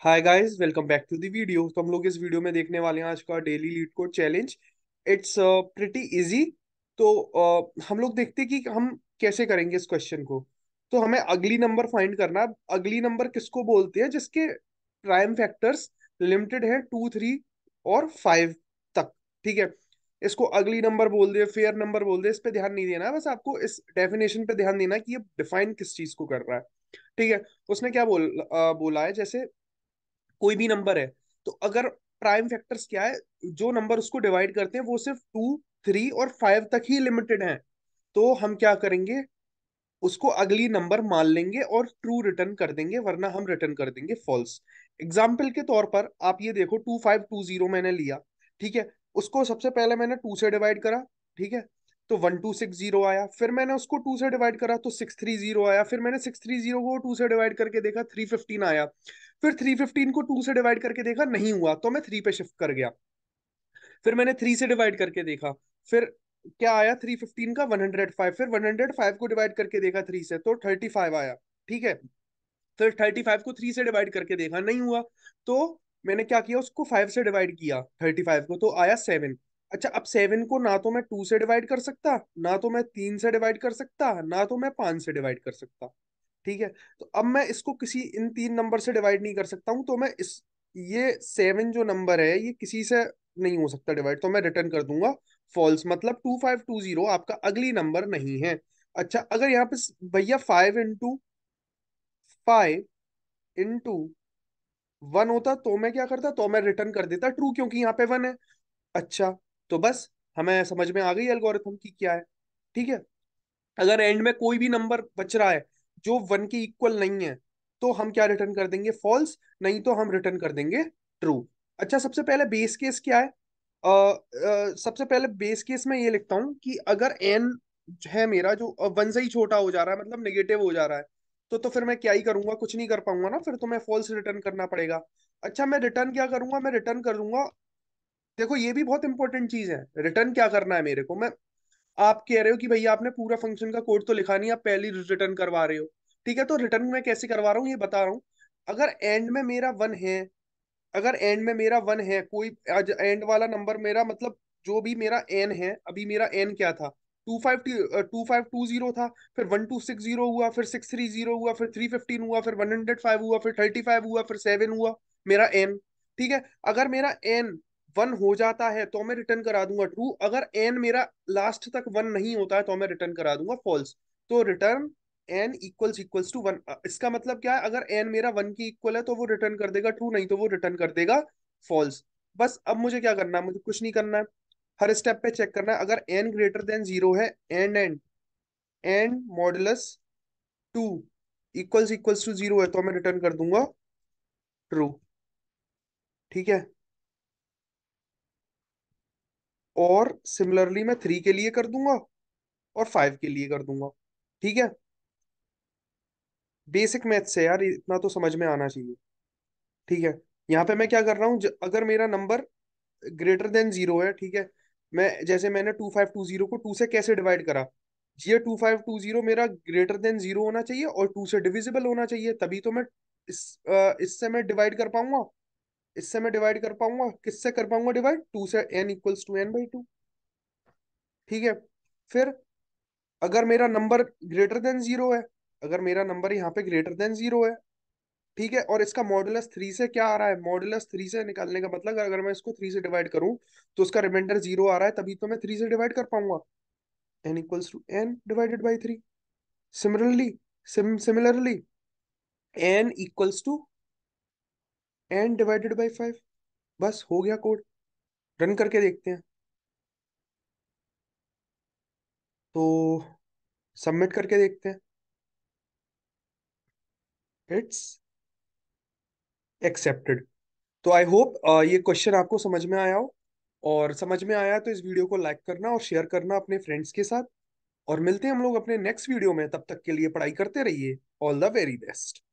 hi guys welcome back to the video तो हम लोग इस वीडियो में देखने वाले हैं आज का daily LeetCode challenge it's pretty easy तो uh, हम लोग देखते हैं कि हम कैसे करेंगे इस क्वेश्चन को तो हमें अगली नंबर फाइंड करना है अगली नंबर किसको बोलते हैं जिसके प्राइम फैक्टर्स लिमिटेड है टू थ्री और फाइव तक ठीक है इसको अगली नंबर बोल दे फेयर नंबर बोल दे इस पर ध्यान नहीं देना बस आपको इस डेफिनेशन पे ध्यान देना कि ये डिफाइन किस चीज को कर रहा है ठीक है उसने क्या बोल आ, uh, बोला है जैसे कोई भी नंबर है तो अगर प्राइम फैक्टर्स क्या है जो नंबर उसको डिवाइड करते हैं वो सिर्फ टू थ्री और फाइव तक ही लिमिटेड है तो हम क्या करेंगे उसको अगली नंबर मान लेंगे और ट्रू रिटर्न कर देंगे वरना हम रिटर्न कर देंगे फॉल्स एग्जाम्पल के तौर पर आप ये देखो टू फाइव टू जीरो मैंने लिया ठीक है उसको सबसे पहले मैंने टू से डिवाइड करा ठीक है तो वन टू सिक्स जीरो आया फिर मैंने उसको टू से डिवाइड करा तो सिक्स थ्री जीरो आया फिर मैंने सिक्स थ्री जीरो को टू से डिवाइड करके देखा थ्री फिफ्टीन आया फिर थ्री फिफ्टीन को टू से डिवाइड करके देखा नहीं हुआ तो मैं थ्री पे शिफ्ट कर गया फिर मैंने थ्री से डिवाइड करके देखा फिर क्या आया थ्री फिफ्टीन का फाइव फिर फाइव को डिवाइड करके देखा थ्री से तो थर्टी फाइव आया ठीक है फिर थर्टी फाइव को थ्री से डिवाइड करके देखा नहीं हुआ तो मैंने क्या किया उसको फाइव से डिवाइड किया थर्टी फाइव को तो आया सेवन अच्छा अब सेवन को ना तो मैं टू से डिवाइड कर सकता ना तो मैं तीन से डिवाइड कर सकता ना तो मैं पांच से डिवाइड कर सकता ठीक है तो अब मैं इसको किसी इन तीन नंबर से डिवाइड नहीं कर सकता हूं तो मैं इस ये सेवन जो नंबर है ये किसी से नहीं हो सकता डिवाइड तो मैं रिटर्न कर दूंगा फॉल्स मतलब टू फाइव टू जीरो आपका अगली नंबर नहीं है अच्छा अगर यहाँ पे भैया five into five into one होता तो मैं क्या करता तो मैं रिटर्न कर देता ट्रू क्योंकि यहाँ पे वन है अच्छा तो बस हमें समझ में आ गई एल्गोरिथम की क्या है ठीक है अगर एंड में कोई भी नंबर बच रहा है जो वन के इक्वल नहीं है तो हम क्या रिटर्न कर देंगे फॉल्स नहीं तो हम रिटर्न कर देंगे ट्रू अच्छा सबसे पहले बेस केस क्या है Uh, uh, सबसे पहले बेस केस में ये लिखता हूँ कि अगर एन है मेरा जो वन से ही छोटा हो जा रहा है मतलब नेगेटिव हो जा रहा है तो तो फिर मैं क्या ही करूंगा कुछ नहीं कर पाऊंगा ना फिर तो मैं फॉल्स रिटर्न करना पड़ेगा अच्छा मैं रिटर्न क्या करूंगा मैं रिटर्न करूंगा देखो ये भी बहुत इंपॉर्टेंट चीज है रिटर्न क्या करना है मेरे को मैं आप कह रहे हो कि भैया आपने पूरा फंक्शन का कोड तो लिखा नहीं आप पहली रिटर्न करवा रहे हो ठीक है तो रिटर्न में कैसे करवा रहा हूँ ये बता रहा हूँ अगर एंड में मेरा वन है अगर एंड में मेरा वन है कोई एंड वाला नंबर मेरा मतलब जो भी मेरा एन है अभी मेरा एन क्या था two five two five two zero था फिर वन टू सिक्स जीरो हुआ फिर सिक्स थ्री जीरो हुआ फिर थ्री फिफ्टीन हुआ फिर वन हंड्रेड फाइव हुआ फिर थर्टी फाइव हुआ फिर सेवन हुआ मेरा एन ठीक है अगर मेरा एन वन हो जाता है तो मैं रिटर्न करा दूंगा ट्रू अगर एन मेरा लास्ट तक वन नहीं होता है तो मैं रिटर्न करा दूंगा फॉल्स तो return n equals equals to one इसका मतलब क्या है अगर एन मेरा वन की इक्वल है तो वो रिटर्न कर देगा ट्रू नहीं तो वो रिटर्न कर देगा फॉल्स बस अब मुझे क्या करना है मुझे कुछ नहीं करना है हर स्टेप पे चेक करना है अगर एन ग्रेटर देन जीरो है and and and modulus two equals equals to zero है तो मैं रिटर्न कर दूंगा ट्रू ठीक है और सिमिलरली मैं थ्री के लिए कर दूंगा और फाइव के लिए कर दूंगा ठीक है बेसिक मैथ से यार इतना तो समझ में आना चाहिए ठीक है यहाँ पे मैं क्या कर रहा हूँ अगर मेरा नंबर ग्रेटर देन जीरो है ठीक है मैं जैसे मैंने टू फाइव टू जीरो को टू से कैसे डिवाइड करा ये टू फाइव टू जीरो मेरा ग्रेटर देन जीरो होना चाहिए और टू से डिविजिबल होना चाहिए तभी तो मैं इस इससे मैं डिवाइड कर पाऊंगा इससे मैं डिवाइड कर पाऊंगा किससे कर पाऊंगा डिवाइड टू से n equals to n by two ठीक है फिर अगर मेरा नंबर ग्रेटर देन जीरो है अगर मेरा नंबर यहाँ पे ग्रेटर देन जीरो है ठीक है और इसका मॉडुलस थ्री से क्या आ रहा है मॉडुलस थ्री से निकालने का मतलब अगर मैं इसको थ्री से डिवाइड करूं तो उसका रिमाइंडर जीरो आ रहा है तभी तो मैं थ्री से डिवाइड कर पाऊंगा n equals to n divided by three similarly similarly n equals to n divided by five बस हो गया कोड रन करके देखते हैं तो सबमिट करके देखते हैं इट्स एक्सेप्टेड तो आई होप uh, ये क्वेश्चन आपको समझ में आया हो और समझ में आया तो इस वीडियो को लाइक करना और शेयर करना अपने फ्रेंड्स के साथ और मिलते हैं हम लोग अपने नेक्स्ट वीडियो में तब तक के लिए पढ़ाई करते रहिए ऑल द वेरी बेस्ट